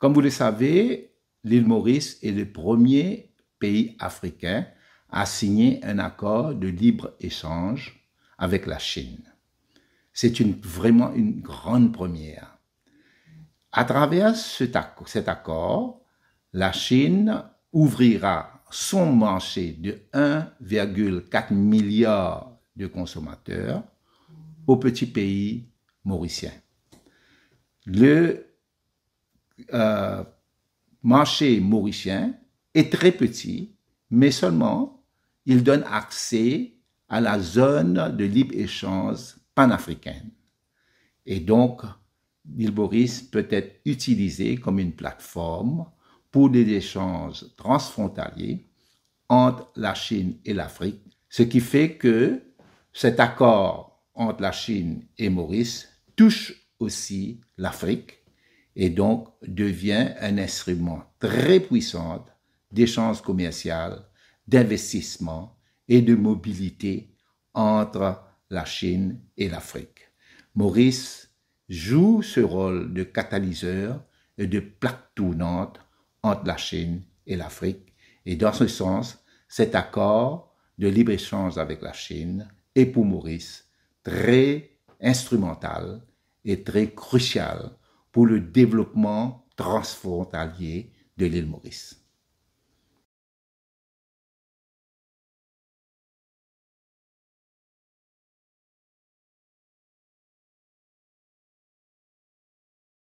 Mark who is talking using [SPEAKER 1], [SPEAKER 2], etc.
[SPEAKER 1] Comme vous le savez, l'île Maurice est le premier pays africain à signer un accord de libre-échange avec la Chine. C'est vraiment une grande première. À travers cet accord, la Chine ouvrira son marché de 1,4 milliard de consommateurs aux petits pays mauriciens. Le euh, marché mauricien est très petit, mais seulement il donne accès à la zone de libre-échange panafricaine. Et donc, l'île Boris peut être utilisé comme une plateforme pour des échanges transfrontaliers entre la Chine et l'Afrique, ce qui fait que cet accord entre la Chine et Maurice touche aussi l'Afrique et donc devient un instrument très puissant d'échange commercial, d'investissement et de mobilité entre la Chine et l'Afrique. Maurice joue ce rôle de catalyseur et de plaque tournante entre la Chine et l'Afrique. Et dans ce sens, cet accord de libre-échange avec la Chine est pour Maurice très instrumental et très crucial pour le développement
[SPEAKER 2] transfrontalier de l'île Maurice.